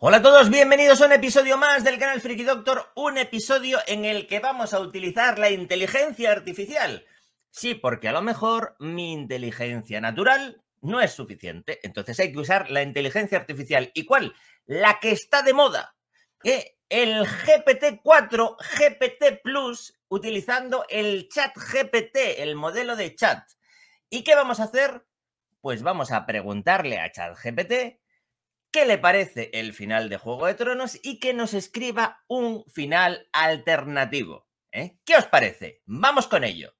Hola a todos, bienvenidos a un episodio más del canal Friki Doctor, un episodio en el que vamos a utilizar la inteligencia artificial. Sí, porque a lo mejor mi inteligencia natural no es suficiente, entonces hay que usar la inteligencia artificial. ¿Y cuál? La que está de moda, ¿eh? el GPT-4, GPT Plus, utilizando el chat GPT, el modelo de chat. ¿Y qué vamos a hacer? Pues vamos a preguntarle a ChatGPT qué le parece el final de Juego de Tronos y que nos escriba un final alternativo. ¿eh? ¿Qué os parece? Vamos con ello.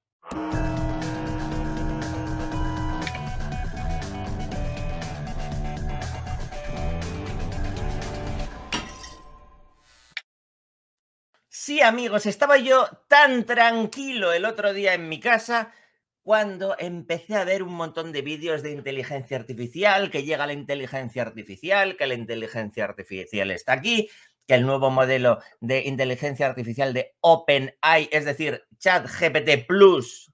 Sí, amigos, estaba yo tan tranquilo el otro día en mi casa cuando empecé a ver un montón de vídeos de inteligencia artificial, que llega la inteligencia artificial, que la inteligencia artificial está aquí, que el nuevo modelo de inteligencia artificial de OpenAI, es decir, ChatGPT Plus,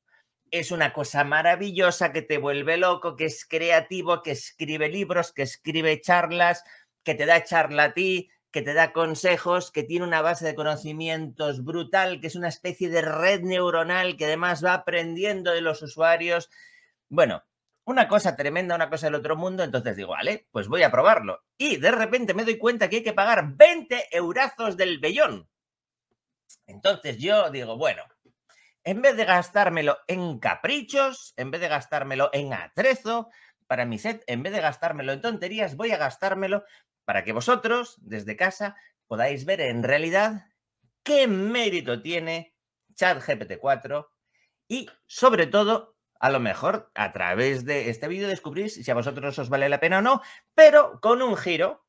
es una cosa maravillosa que te vuelve loco, que es creativo, que escribe libros, que escribe charlas, que te da charla a ti, que te da consejos, que tiene una base de conocimientos brutal, que es una especie de red neuronal que además va aprendiendo de los usuarios. Bueno, una cosa tremenda, una cosa del otro mundo, entonces digo, vale, pues voy a probarlo. Y de repente me doy cuenta que hay que pagar 20 eurazos del vellón. Entonces yo digo, bueno, en vez de gastármelo en caprichos, en vez de gastármelo en atrezo para mi set, en vez de gastármelo en tonterías, voy a gastármelo para que vosotros desde casa podáis ver en realidad qué mérito tiene ChatGPT 4 y sobre todo, a lo mejor a través de este vídeo descubrís si a vosotros os vale la pena o no, pero con un giro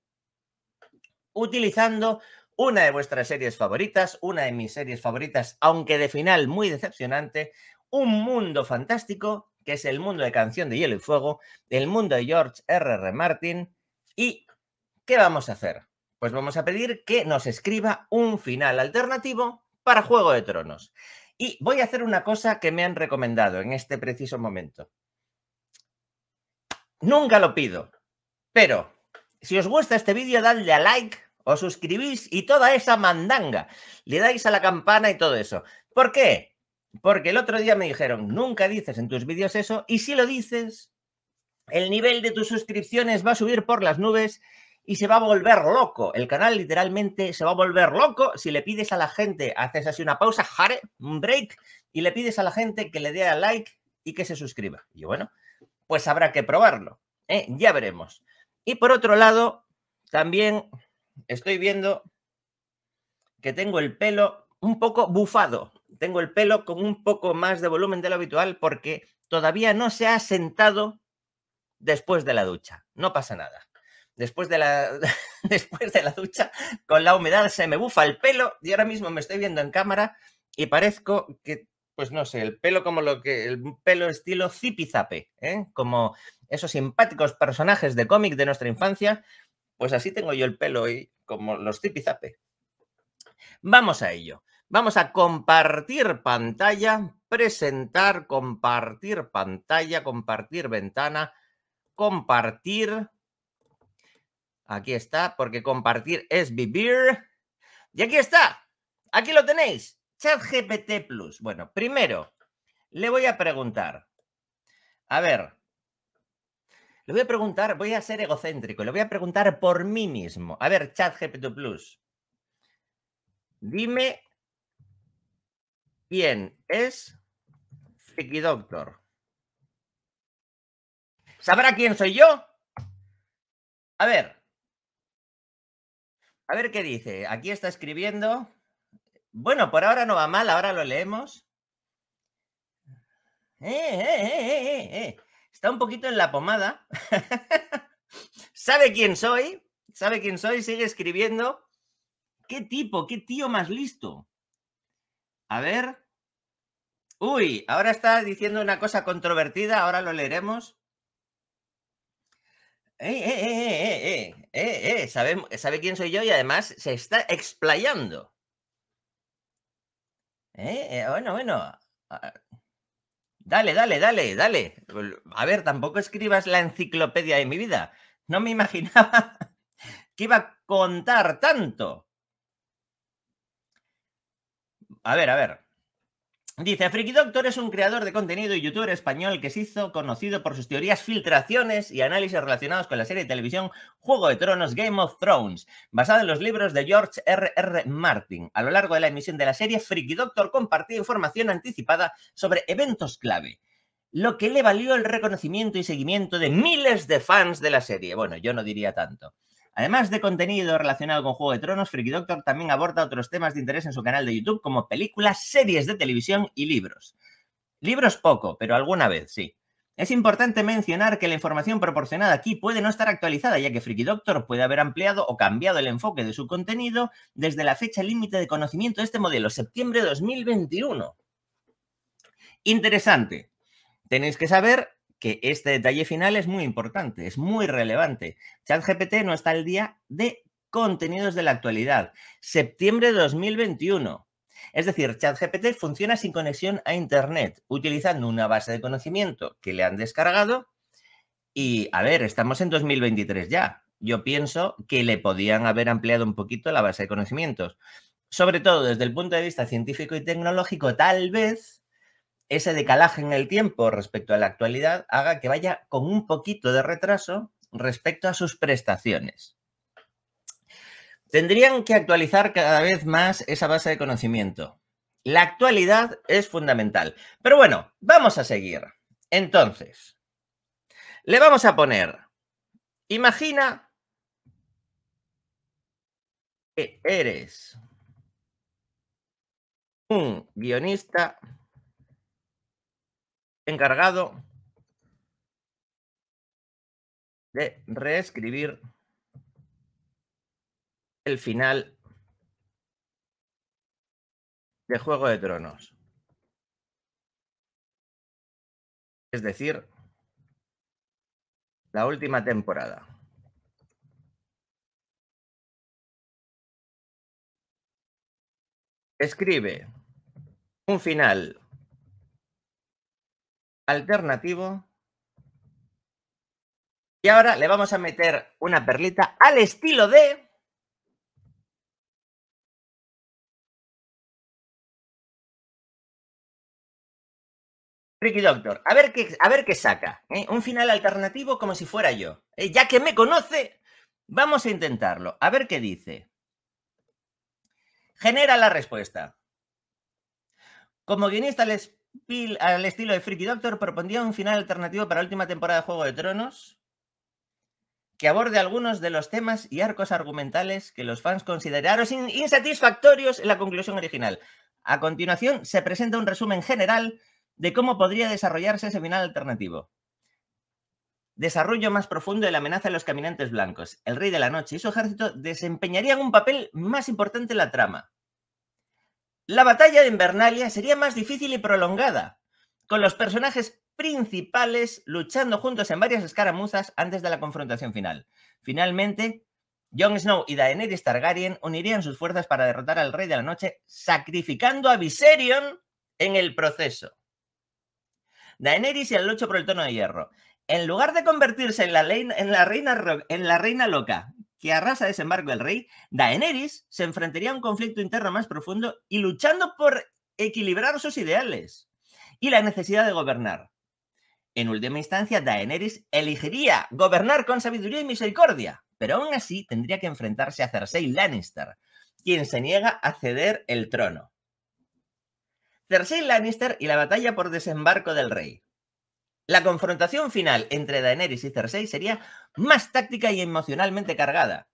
utilizando una de vuestras series favoritas, una de mis series favoritas, aunque de final muy decepcionante, un mundo fantástico, que es el mundo de Canción de Hielo y Fuego, el mundo de George R.R. Martin y ¿qué vamos a hacer? Pues vamos a pedir que nos escriba un final alternativo para Juego de Tronos. Y voy a hacer una cosa que me han recomendado en este preciso momento. Nunca lo pido, pero si os gusta este vídeo, dadle a like, os suscribís y toda esa mandanga. Le dais a la campana y todo eso. ¿Por qué? Porque el otro día me dijeron, nunca dices en tus vídeos eso, y si lo dices, el nivel de tus suscripciones va a subir por las nubes y se va a volver loco. El canal literalmente se va a volver loco si le pides a la gente, haces así una pausa, jare, un break, y le pides a la gente que le dé a like y que se suscriba. Y bueno, pues habrá que probarlo. ¿eh? Ya veremos. Y por otro lado, también estoy viendo que tengo el pelo un poco bufado. Tengo el pelo con un poco más de volumen de lo habitual porque todavía no se ha sentado después de la ducha. No pasa nada después de la, después de la ducha, con la humedad se me bufa el pelo y ahora mismo me estoy viendo en cámara y parezco que, pues no sé, el pelo como lo que, el pelo estilo zipizape, ¿eh? como esos simpáticos personajes de cómic de nuestra infancia, pues así tengo yo el pelo y como los zipizape. Vamos a ello. Vamos a compartir pantalla, presentar, compartir pantalla, compartir ventana, compartir Aquí está, porque compartir es vivir. Y aquí está. Aquí lo tenéis. ChatGPT Plus. Bueno, primero, le voy a preguntar. A ver. Le voy a preguntar, voy a ser egocéntrico, le voy a preguntar por mí mismo. A ver, ChatGPT Plus. Dime quién es Friki Doctor. ¿Sabrá quién soy yo? A ver, a ver qué dice. Aquí está escribiendo. Bueno, por ahora no va mal, ahora lo leemos. Eh, eh, eh, está un poquito en la pomada. sabe quién soy, sabe quién soy, sigue escribiendo. ¿Qué tipo, qué tío más listo? A ver. Uy, ahora está diciendo una cosa controvertida, ahora lo leeremos. Eh eh, eh, eh, eh, eh, eh, eh, sabe, sabe quién soy yo y además se está explayando. Eh, bueno, bueno. Dale, dale, dale, dale. A ver, tampoco escribas la enciclopedia de mi vida. No me imaginaba que iba a contar tanto. A ver, a ver. Dice, Friki Doctor es un creador de contenido y youtuber español que se hizo conocido por sus teorías, filtraciones y análisis relacionados con la serie de televisión Juego de Tronos Game of Thrones, basada en los libros de George R. R. Martin. A lo largo de la emisión de la serie, Freaky Doctor compartió información anticipada sobre eventos clave, lo que le valió el reconocimiento y seguimiento de miles de fans de la serie. Bueno, yo no diría tanto. Además de contenido relacionado con Juego de Tronos, Freaky Doctor también aborda otros temas de interés en su canal de YouTube, como películas, series de televisión y libros. Libros poco, pero alguna vez sí. Es importante mencionar que la información proporcionada aquí puede no estar actualizada, ya que Freaky Doctor puede haber ampliado o cambiado el enfoque de su contenido desde la fecha límite de conocimiento de este modelo, septiembre de 2021. Interesante. Tenéis que saber que este detalle final es muy importante, es muy relevante. ChatGPT no está al día de contenidos de la actualidad. Septiembre de 2021. Es decir, ChatGPT funciona sin conexión a Internet, utilizando una base de conocimiento que le han descargado. Y, a ver, estamos en 2023 ya. Yo pienso que le podían haber ampliado un poquito la base de conocimientos. Sobre todo desde el punto de vista científico y tecnológico, tal vez ese decalaje en el tiempo respecto a la actualidad haga que vaya con un poquito de retraso respecto a sus prestaciones. Tendrían que actualizar cada vez más esa base de conocimiento. La actualidad es fundamental. Pero bueno, vamos a seguir. Entonces, le vamos a poner, imagina que eres un guionista encargado de reescribir el final de Juego de Tronos. Es decir, la última temporada. Escribe un final alternativo. Y ahora le vamos a meter una perlita al estilo de... Ricky Doctor, a ver qué, a ver qué saca. ¿eh? Un final alternativo como si fuera yo. Eh, ya que me conoce, vamos a intentarlo. A ver qué dice. Genera la respuesta. Como guionista les al estilo de Freaky Doctor, propondría un final alternativo para la última temporada de Juego de Tronos que aborde algunos de los temas y arcos argumentales que los fans consideraron insatisfactorios en la conclusión original. A continuación, se presenta un resumen general de cómo podría desarrollarse ese final alternativo. Desarrollo más profundo de la amenaza de los caminantes blancos. El rey de la noche y su ejército desempeñarían un papel más importante en la trama. La batalla de Invernalia sería más difícil y prolongada, con los personajes principales luchando juntos en varias escaramuzas antes de la confrontación final. Finalmente, Jon Snow y Daenerys Targaryen unirían sus fuerzas para derrotar al Rey de la Noche, sacrificando a Viserion en el proceso. Daenerys y el lucho por el tono de hierro. En lugar de convertirse en la, en la reina loca que arrasa desembarco del rey, Daenerys se enfrentaría a un conflicto interno más profundo y luchando por equilibrar sus ideales y la necesidad de gobernar. En última instancia, Daenerys elegiría gobernar con sabiduría y misericordia, pero aún así tendría que enfrentarse a Cersei Lannister, quien se niega a ceder el trono. Cersei Lannister y la batalla por desembarco del rey. La confrontación final entre Daenerys y Cersei sería más táctica y emocionalmente cargada,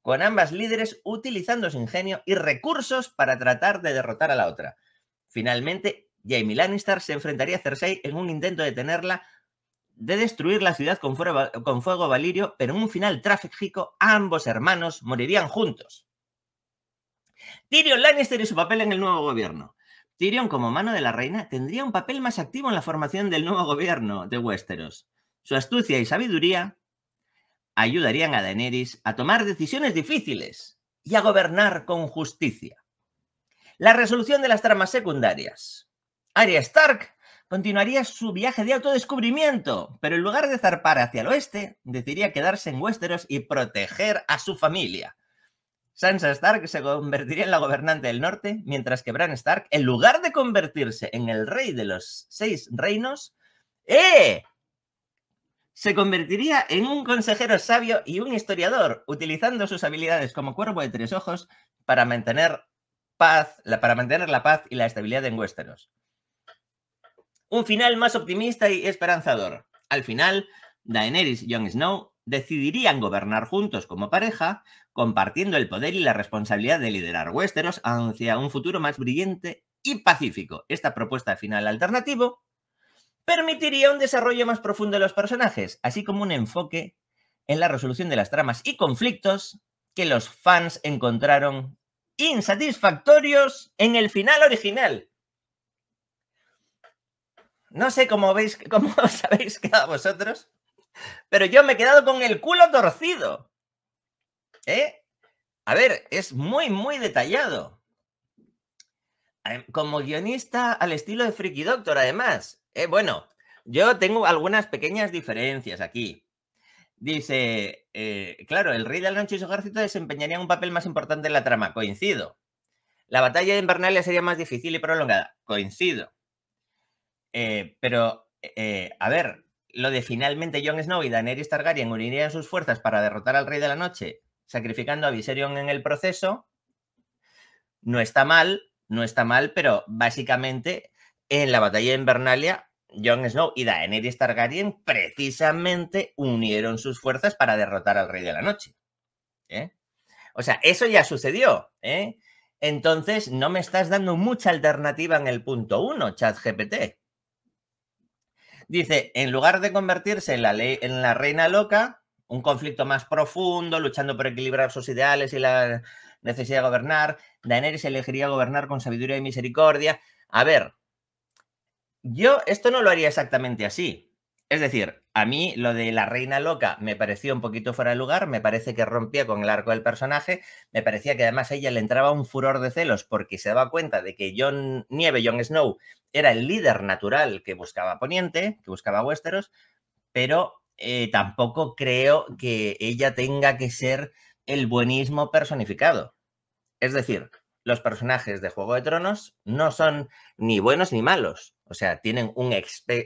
con ambas líderes utilizando su ingenio y recursos para tratar de derrotar a la otra. Finalmente, Jaime Lannister se enfrentaría a Cersei en un intento de tenerla de destruir la ciudad con fuego, con fuego valirio, pero en un final trágico ambos hermanos morirían juntos. Tyrion Lannister y su papel en el nuevo gobierno. Tyrion, como mano de la reina, tendría un papel más activo en la formación del nuevo gobierno de Westeros. Su astucia y sabiduría ayudarían a Daenerys a tomar decisiones difíciles y a gobernar con justicia. La resolución de las tramas secundarias. Arya Stark continuaría su viaje de autodescubrimiento, pero en lugar de zarpar hacia el oeste, decidiría quedarse en Westeros y proteger a su familia. Sansa Stark se convertiría en la gobernante del norte, mientras que Bran Stark, en lugar de convertirse en el rey de los seis reinos, ¡eh! se convertiría en un consejero sabio y un historiador, utilizando sus habilidades como cuervo de tres ojos para mantener, paz, la, para mantener la paz y la estabilidad en Westeros. Un final más optimista y esperanzador. Al final, Daenerys Jon Snow decidirían gobernar juntos como pareja, compartiendo el poder y la responsabilidad de liderar Westeros hacia un futuro más brillante y pacífico. Esta propuesta final alternativo permitiría un desarrollo más profundo de los personajes, así como un enfoque en la resolución de las tramas y conflictos que los fans encontraron insatisfactorios en el final original. No sé cómo veis, cómo os habéis vosotros pero yo me he quedado con el culo torcido. ¿eh? A ver, es muy, muy detallado. Como guionista al estilo de Freaky Doctor, además. ¿eh? bueno, yo tengo algunas pequeñas diferencias aquí. Dice, eh, claro, el rey de la noche y su ejército desempeñarían un papel más importante en la trama. Coincido. La batalla de Invernalia sería más difícil y prolongada. Coincido. pero, a ver, lo de finalmente Jon Snow y Daenerys Targaryen unirían sus fuerzas para derrotar al Rey de la Noche, sacrificando a Viserion en el proceso, no está mal, no está mal, pero básicamente en la batalla de Invernalia, Jon Snow y Daenerys Targaryen precisamente unieron sus fuerzas para derrotar al Rey de la Noche. ¿eh? O sea, eso ya sucedió. ¿eh? Entonces, no me estás dando mucha alternativa en el punto 1, ChatGPT. GPT. Dice, en lugar de convertirse en la, ley, en la reina loca, un conflicto más profundo, luchando por equilibrar sus ideales y la necesidad de gobernar, Daenerys elegiría gobernar con sabiduría y misericordia. A ver, yo esto no lo haría exactamente así. Es decir, a mí lo de la reina loca me pareció un poquito fuera de lugar, me parece que rompía con el arco del personaje, me parecía que además a ella le entraba un furor de celos porque se daba cuenta de que John Nieve, John Snow, era el líder natural que buscaba Poniente, que buscaba Westeros, pero eh, tampoco creo que ella tenga que ser el buenismo personificado. Es decir, los personajes de Juego de Tronos no son ni buenos ni malos. O sea, tienen un,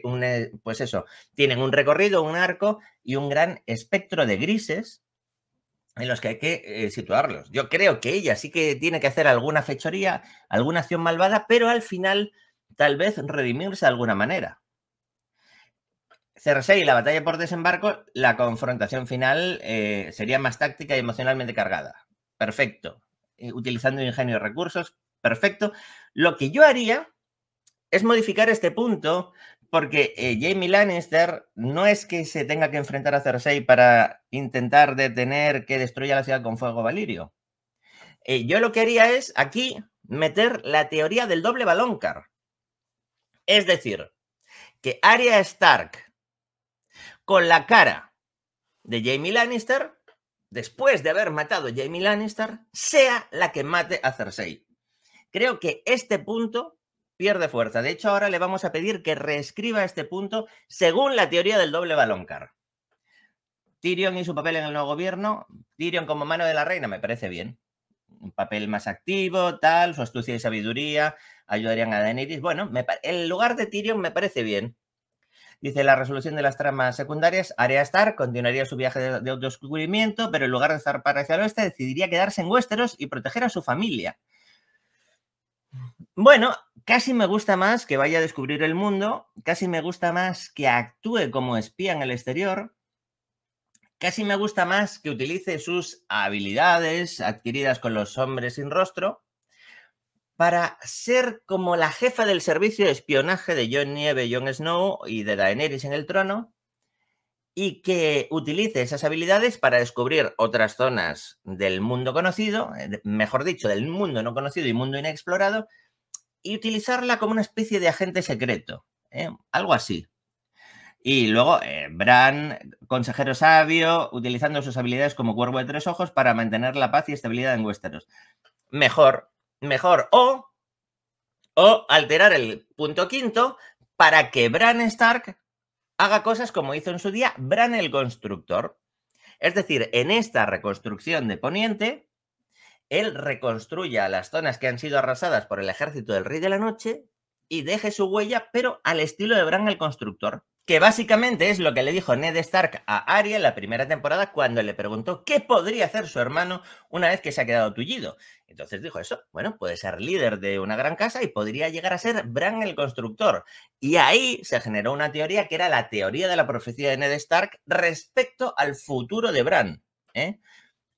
un, eh, pues eso, tienen un recorrido, un arco y un gran espectro de grises en los que hay que eh, situarlos. Yo creo que ella sí que tiene que hacer alguna fechoría, alguna acción malvada, pero al final tal vez redimirse de alguna manera. Cersei, la batalla por desembarco, la confrontación final eh, sería más táctica y emocionalmente cargada. Perfecto. Eh, utilizando ingenio y recursos, perfecto. Lo que yo haría es modificar este punto porque eh, Jamie Lannister no es que se tenga que enfrentar a Cersei para intentar detener que destruya la ciudad con fuego valirio. yo lo que haría es aquí meter la teoría del doble balóncar es decir, que Arya Stark, con la cara de Jamie Lannister, después de haber matado a Jamie Lannister, sea la que mate a Cersei. Creo que este punto pierde fuerza. De hecho, ahora le vamos a pedir que reescriba este punto según la teoría del doble baloncar. Tyrion y su papel en el nuevo gobierno. Tyrion como mano de la reina me parece bien. Un papel más activo, tal, su astucia y sabiduría, ayudarían a Daenerys. Bueno, el lugar de Tyrion me parece bien. Dice, la resolución de las tramas secundarias, Haría estar, continuaría su viaje de, descubrimiento, pero en lugar de estar para hacia el oeste, decidiría quedarse en Westeros y proteger a su familia. Bueno, casi me gusta más que vaya a descubrir el mundo, casi me gusta más que actúe como espía en el exterior, casi me gusta más que utilice sus habilidades adquiridas con los hombres sin rostro, para ser como la jefa del servicio de espionaje de John Nieve, Jon Snow y de Daenerys en el trono, y que utilice esas habilidades para descubrir otras zonas del mundo conocido, eh, mejor dicho, del mundo no conocido y mundo inexplorado, y utilizarla como una especie de agente secreto, ¿eh? algo así. Y luego eh, Bran, consejero sabio, utilizando sus habilidades como cuervo de tres ojos para mantener la paz y estabilidad en Westeros. Mejor, mejor. O, o alterar el punto quinto para que Bran Stark haga cosas como hizo en su día Bran el Constructor. Es decir, en esta reconstrucción de Poniente, él reconstruya las zonas que han sido arrasadas por el ejército del Rey de la Noche y deje su huella, pero al estilo de Bran el Constructor que básicamente es lo que le dijo Ned Stark a Arya en la primera temporada cuando le preguntó qué podría hacer su hermano una vez que se ha quedado tullido. Entonces dijo eso, bueno, puede ser líder de una gran casa y podría llegar a ser Bran el Constructor. Y ahí se generó una teoría que era la teoría de la profecía de Ned Stark respecto al futuro de Bran. ¿eh?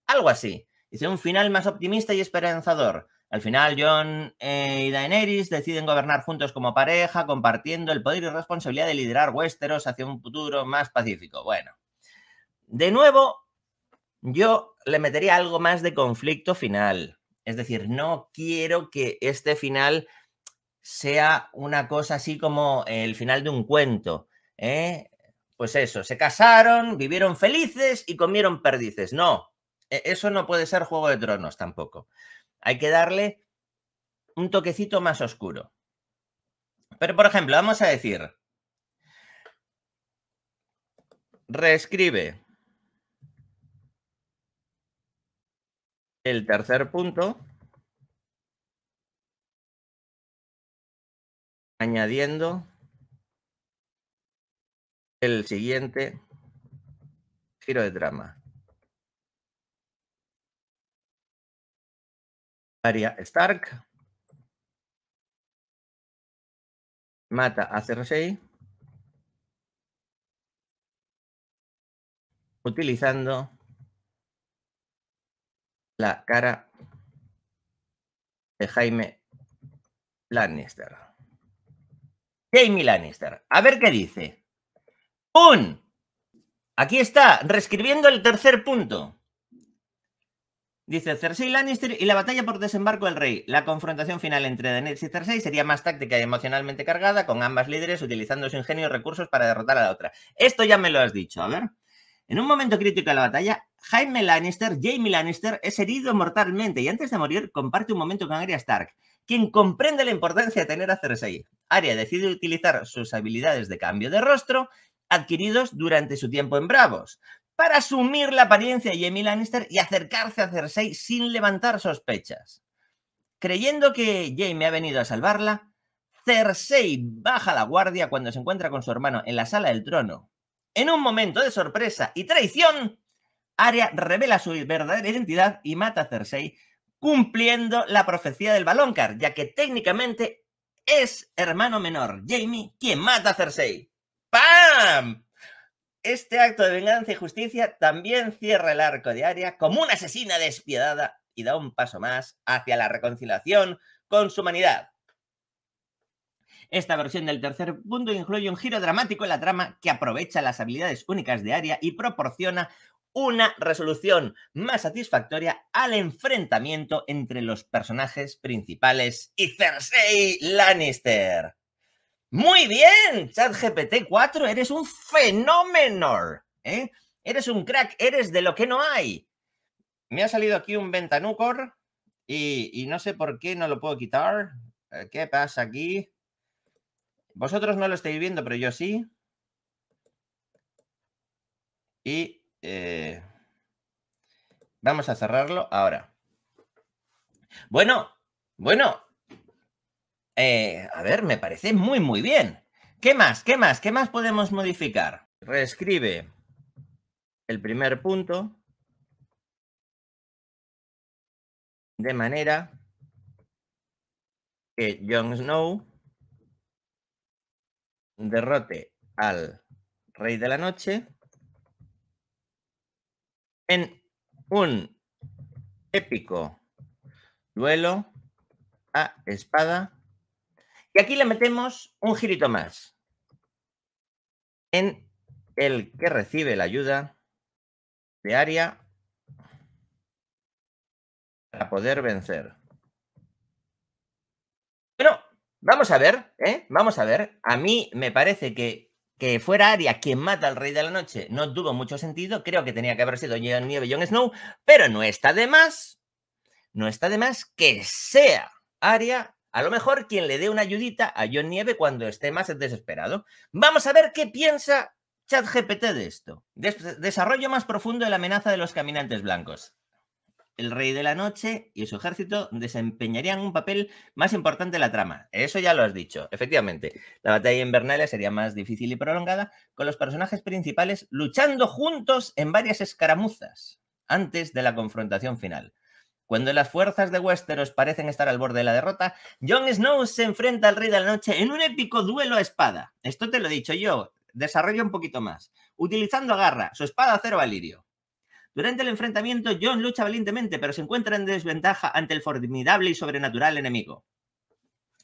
Algo así. Dice un final más optimista y esperanzador al final, John eh, y Daenerys deciden gobernar juntos como pareja, compartiendo el poder y responsabilidad de liderar Westeros hacia un futuro más pacífico. Bueno, de nuevo, yo le metería algo más de conflicto final. Es decir, no quiero que este final sea una cosa así como el final de un cuento. ¿eh? Pues eso, se casaron, vivieron felices y comieron perdices. No, e-, eso no puede ser Juego de Tronos tampoco. Hay que darle un toquecito más oscuro. Pero, por ejemplo, vamos a decir, reescribe el tercer punto añadiendo el siguiente giro de trama. Aria Stark. Mata a Cersei. Utilizando la cara de Jaime Lannister. Jaime Lannister. A ver qué dice. ¡Pum! Aquí está, reescribiendo el tercer punto. Dice Cersei Lannister y la batalla por desembarco del rey. La confrontación final entre Daenerys y Cersei sería más táctica y emocionalmente cargada, con ambas líderes utilizando su ingenio y recursos para derrotar a la otra. Esto ya me lo has dicho, a ver. En un momento crítico de la batalla, Jaime Lannister, Jamie Lannister, es herido mortalmente y antes de morir comparte un momento con Arya Stark, quien comprende la importancia de tener a Cersei. Arya decide utilizar sus habilidades de cambio de rostro adquiridos durante su tiempo en Bravos para asumir la apariencia de Jamie Lannister y acercarse a Cersei sin levantar sospechas. Creyendo que Jamie ha venido a salvarla, Cersei baja la guardia cuando se encuentra con su hermano en la sala del trono. En un momento de sorpresa y traición, Arya revela su verdadera identidad y mata a Cersei, cumpliendo la profecía del Baloncar, ya que técnicamente es hermano menor, Jamie, quien mata a Cersei. ¡Pam! Este acto de venganza y justicia también cierra el arco de Aria como una asesina despiadada y da un paso más hacia la reconciliación con su humanidad. Esta versión del tercer punto incluye un giro dramático en la trama que aprovecha las habilidades únicas de Aria y proporciona una resolución más satisfactoria al enfrentamiento entre los personajes principales y Cersei Lannister. Muy bien, ChatGPT 4, eres un fenómeno. ¿eh? Eres un crack, eres de lo que no hay. Me ha salido aquí un ventanucor y, no sé por qué no lo puedo quitar. Eh, ¿Qué pasa aquí? Vosotros no lo estáis viendo, pero yo sí. Y eh, vamos a cerrarlo ahora. Bueno, bueno, eh, a ver, me parece muy, muy bien. ¿Qué más? ¿Qué más? ¿Qué más podemos modificar? Reescribe el primer punto de manera que Jon Snow derrote al Rey de la Noche en un épico duelo a espada y aquí le metemos un girito más. En el que recibe la ayuda de Aria para poder vencer. Bueno, vamos a ver, ¿eh? Vamos a ver. A mí me parece que, que fuera Aria quien mata al Rey de la Noche no tuvo mucho sentido. Creo que tenía que haber sido Nieve y Jon Snow, pero no está de más, no está de más que sea Aria a lo mejor quien le dé una ayudita a John Nieve cuando esté más desesperado. Vamos a ver qué piensa ChatGPT de esto. desarrollo más profundo de la amenaza de los caminantes blancos. El rey de la noche y su ejército desempeñarían un papel más importante en la trama. Eso ya lo has dicho, efectivamente. La batalla invernal sería más difícil y prolongada, con los personajes principales luchando juntos en varias escaramuzas antes de la confrontación final. Cuando las fuerzas de Westeros parecen estar al borde de la derrota, Jon Snow se enfrenta al Rey de la Noche en un épico duelo a espada. Esto te lo he dicho yo, desarrollo un poquito más. Utilizando agarra, su espada acero alirio. Durante el enfrentamiento, Jon lucha valientemente, pero se encuentra en desventaja ante el formidable y sobrenatural enemigo.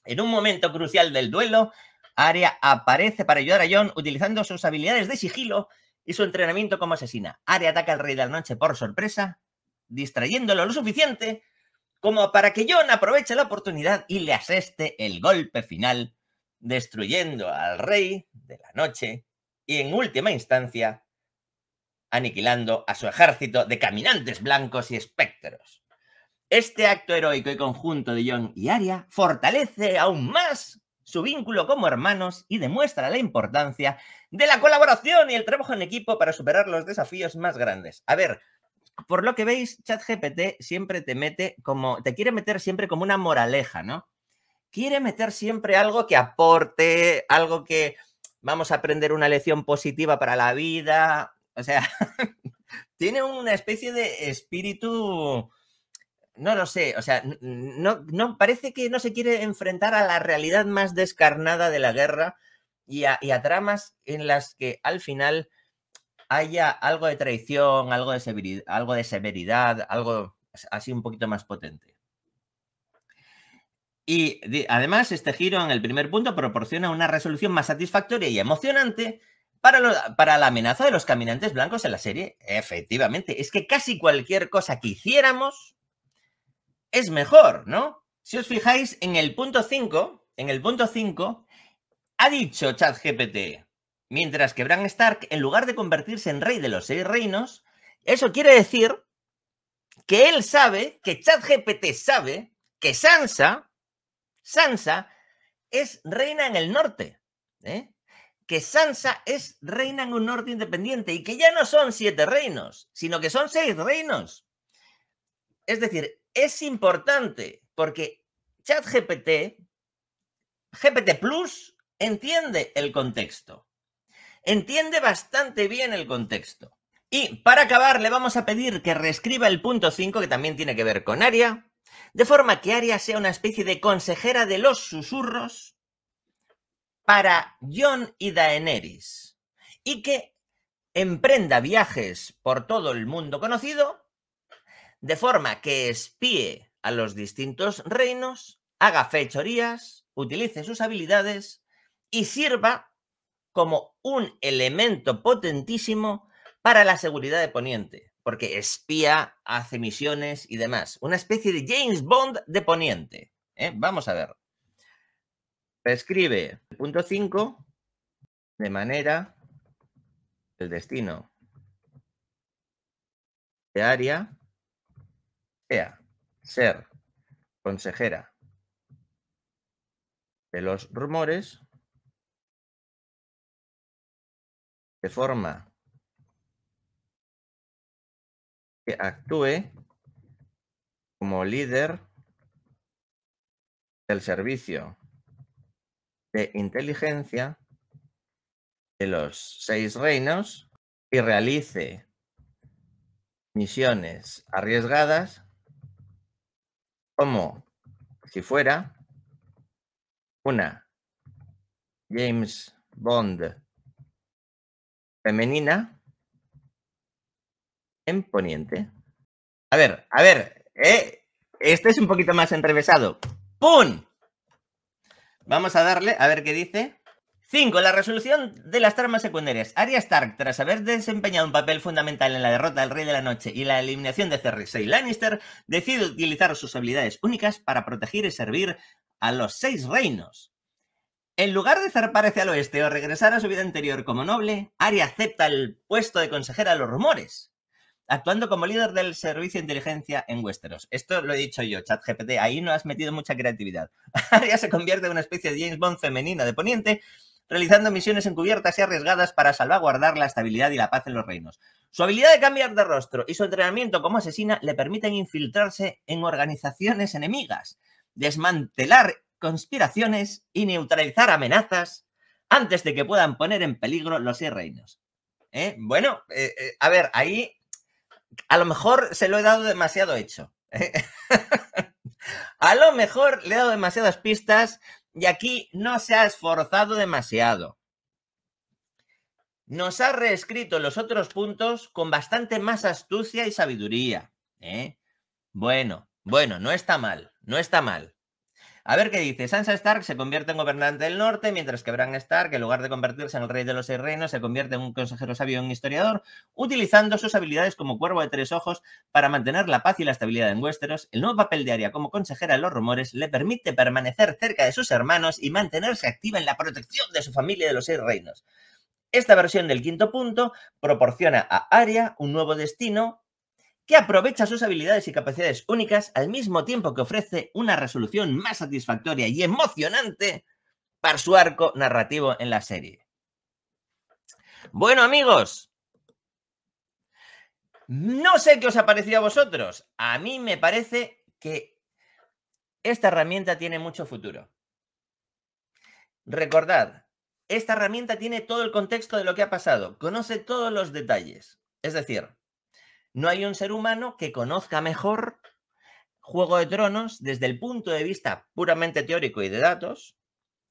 En un momento crucial del duelo, Arya aparece para ayudar a Jon utilizando sus habilidades de sigilo y su entrenamiento como asesina. Arya ataca al Rey de la Noche por sorpresa distrayéndolo lo suficiente como para que John aproveche la oportunidad y le aseste el golpe final, destruyendo al rey de la noche y en última instancia aniquilando a su ejército de caminantes blancos y espectros. Este acto heroico y conjunto de John y Arya fortalece aún más su vínculo como hermanos y demuestra la importancia de la colaboración y el trabajo en equipo para superar los desafíos más grandes. A ver, por lo que veis, ChatGPT siempre te mete como, te quiere meter siempre como una moraleja, ¿no? Quiere meter siempre algo que aporte, algo que vamos a aprender una lección positiva para la vida. O sea, tiene una especie de espíritu, no lo sé, o sea, no, no, parece que no se quiere enfrentar a la realidad más descarnada de la guerra y a, y a tramas en las que al final haya algo de traición, algo de severidad, algo, así un poquito más potente. Y además este giro en el primer punto proporciona una resolución más satisfactoria y emocionante para, para la amenaza de los caminantes blancos en la serie. Efectivamente, es que casi cualquier cosa que hiciéramos es mejor, ¿no? Si os fijáis en el punto 5, en el punto 5, ha dicho ChatGPT, Mientras que Bran Stark, en lugar de convertirse en rey de los seis reinos, eso quiere decir que él sabe, que ChatGPT sabe, que Sansa, Sansa es reina en el norte. ¿eh? Que Sansa es reina en un norte independiente y que ya no son siete reinos, sino que son seis reinos. Es decir, es importante porque ChatGPT, GPT Plus, entiende el contexto entiende bastante bien el contexto. Y para acabar, le vamos a pedir que reescriba el punto 5, que también tiene que ver con Aria, de forma que Aria sea una especie de consejera de los susurros para John y Daenerys, y que emprenda viajes por todo el mundo conocido, de forma que espíe a los distintos reinos, haga fechorías, utilice sus habilidades y sirva como un elemento potentísimo para la seguridad de Poniente, porque espía, hace misiones y demás. Una especie de James Bond de Poniente. ¿eh? Vamos a ver. Escribe el punto 5 de manera el destino de área sea ser consejera de los rumores de forma que actúe como líder del servicio de inteligencia de los seis reinos y realice misiones arriesgadas como si fuera una James Bond femenina en poniente. A ver, a ver, ¿eh? este es un poquito más entrevesado. ¡Pum! Vamos a darle, a ver qué dice. 5. La resolución de las tramas secundarias. Arya Stark, tras haber desempeñado un papel fundamental en la derrota del Rey de la Noche y la eliminación de Cersei Lannister, decide utilizar sus habilidades únicas para proteger y servir a los seis reinos. En lugar de zarpar hacia el oeste o regresar a su vida anterior como noble, Arya acepta el puesto de consejera a los rumores, actuando como líder del servicio de inteligencia en Westeros. Esto lo he dicho yo, ChatGPT, ahí no has metido mucha creatividad. Arya se convierte en una especie de James Bond femenina de poniente, realizando misiones encubiertas y arriesgadas para salvaguardar la estabilidad y la paz en los reinos. Su habilidad de cambiar de rostro y su entrenamiento como asesina le permiten infiltrarse en organizaciones enemigas, desmantelar conspiraciones y neutralizar amenazas antes de que puedan poner en peligro los seis reinos. ¿eh? Bueno, eh, eh, a ver, ahí a lo mejor se lo he dado demasiado hecho. a lo mejor le he dado demasiadas pistas y aquí no se ha esforzado demasiado. Nos ha reescrito los otros puntos con bastante más astucia y sabiduría. Bueno, bueno, no está mal, no está mal. A ver qué dice. Sansa Stark se convierte en gobernante del norte, mientras que Bran Stark, en lugar de convertirse en el rey de los seis reinos, se convierte en un consejero sabio y un historiador, utilizando sus habilidades como cuervo de tres ojos para mantener la paz y la estabilidad en Westeros. El nuevo papel de Arya como consejera de los rumores le permite permanecer cerca de sus hermanos y mantenerse activa en la protección de su familia de los seis reinos. Esta versión del quinto punto proporciona a Arya un nuevo destino que aprovecha sus habilidades y capacidades únicas al mismo tiempo que ofrece una resolución más satisfactoria y emocionante para su arco narrativo en la serie. Bueno amigos, no sé qué os ha parecido a vosotros. A mí me parece que esta herramienta tiene mucho futuro. Recordad, esta herramienta tiene todo el contexto de lo que ha pasado, conoce todos los detalles. Es decir, no hay un ser humano que conozca mejor Juego de Tronos desde el punto de vista puramente teórico y de datos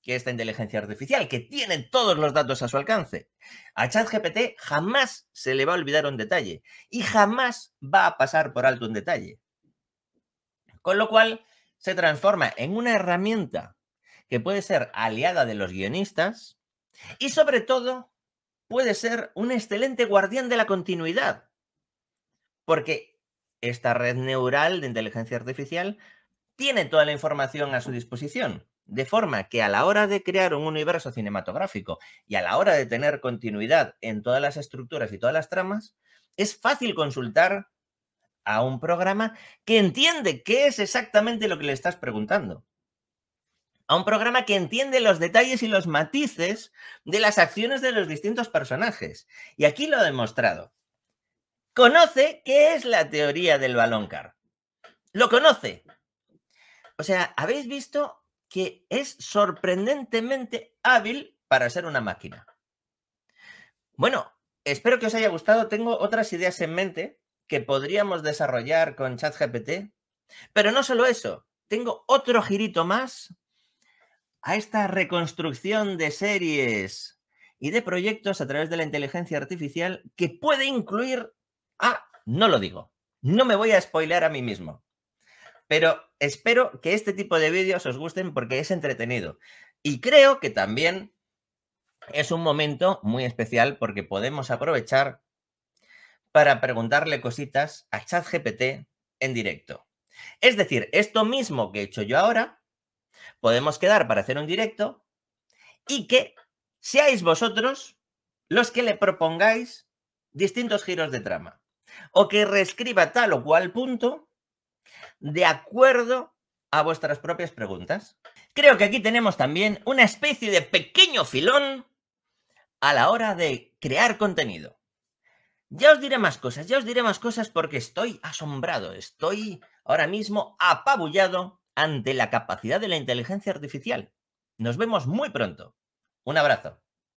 que esta inteligencia artificial, que tiene todos los datos a su alcance. A ChatGPT jamás se le va a olvidar un detalle y jamás va a pasar por alto un detalle. Con lo cual, se transforma en una herramienta que puede ser aliada de los guionistas y sobre todo puede ser un excelente guardián de la continuidad porque esta red neural de inteligencia artificial tiene toda la información a su disposición, de forma que a la hora de crear un universo cinematográfico y a la hora de tener continuidad en todas las estructuras y todas las tramas, es fácil consultar a un programa que entiende qué es exactamente lo que le estás preguntando. A un programa que entiende los detalles y los matices de las acciones de los distintos personajes. Y aquí lo he demostrado conoce qué es la teoría del car. Lo conoce. O sea, habéis visto que es sorprendentemente hábil para ser una máquina. Bueno, espero que os haya gustado. Tengo otras ideas en mente que podríamos desarrollar con ChatGPT. Pero no solo eso, tengo otro girito más a esta reconstrucción de series y de proyectos a través de la inteligencia artificial que puede incluir Ah, no lo digo. No me voy a spoilear a mí mismo. Pero espero que este tipo de vídeos os gusten porque es entretenido. Y creo que también es un momento muy especial porque podemos aprovechar para preguntarle cositas a ChatGPT en directo. Es decir, esto mismo que he hecho yo ahora, podemos quedar para hacer un directo y que seáis vosotros los que le propongáis distintos giros de trama o que reescriba tal o cual punto de acuerdo a vuestras propias preguntas. Creo que aquí tenemos también una especie de pequeño filón a la hora de crear contenido. Ya os diré más cosas, ya os diré más cosas porque estoy asombrado, estoy ahora mismo apabullado ante la capacidad de la inteligencia artificial. Nos vemos muy pronto. Un abrazo.